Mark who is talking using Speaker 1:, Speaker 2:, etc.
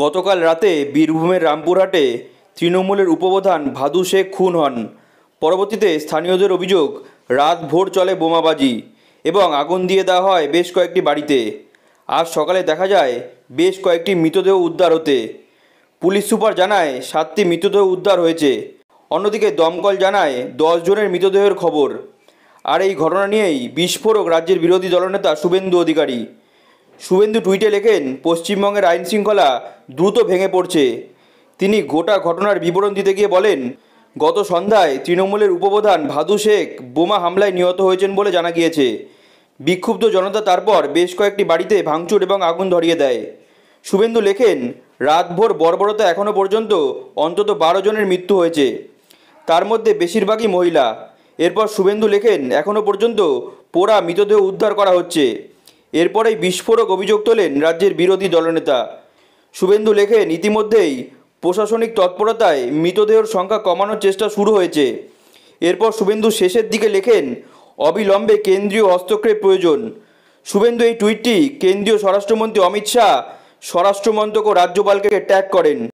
Speaker 1: গতকাল রাতে বীরভূমের রামপুরহাটে তৃণমূলের উপপ্রধান ভাদু শেখ খুন হন পরবর্তীতে স্থানীয়দের অভিযোগ রাত ভোর চলে বোমাবাজি এবং আগুন দিয়ে দেওয়া হয় বেশ কয়েকটি বাড়িতে আজ সকালে দেখা যায় বেশ কয়েকটি মৃতদেহ উদ্ধার হতে পুলিশ সুপার জানায় সাতটি মৃতদেহ উদ্ধার হয়েছে অন্যদিকে দমকল জানায় দশ জনের মৃতদেহের খবর আর এই ঘটনা নিয়েই বিস্ফোরক রাজ্যের বিরোধী দলনেতা শুভেন্দু অধিকারী শুভেন্দু টুইটে লেখেন পশ্চিমবঙ্গের আইন শৃঙ্খলা দ্রুত ভেঙে পড়ছে তিনি গোটা ঘটনার বিবরণ দিতে গিয়ে বলেন গত সন্ধ্যায় তৃণমূলের উপপ্রধান ভাদু শেখ বোমা হামলায় নিহত হয়েছেন বলে জানা গিয়েছে বিক্ষুব্ধ জনতা তারপর বেশ কয়েকটি বাড়িতে ভাঙচুর এবং আগুন ধরিয়ে দেয় শুভেন্দু লেখেন রাতভোর বর্বরতা এখনও পর্যন্ত অন্তত বারো জনের মৃত্যু হয়েছে তার মধ্যে বেশিরভাগই মহিলা এরপর শুভেন্দু লেখেন এখনও পর্যন্ত পোড়া মৃতদেহ উদ্ধার করা হচ্ছে এরপরেই বিস্ফোরক অভিযোগ তোলেন রাজ্যের বিরোধী দলনেতা শুভেন্দু লেখেন ইতিমধ্যেই প্রশাসনিক তৎপরতায় মৃতদেহর সংখ্যা কমানোর চেষ্টা শুরু হয়েছে এরপর শুভেন্দু শেষের দিকে লেখেন অবিলম্বে কেন্দ্রীয় হস্তক্ষেপ প্রয়োজন শুভেন্দু এই টুইটটি কেন্দ্রীয় স্বরাষ্ট্রমন্ত্রী অমিত শাহ স্বরাষ্ট্রমন্ত্রক ও রাজ্যপালকে ট্যাগ করেন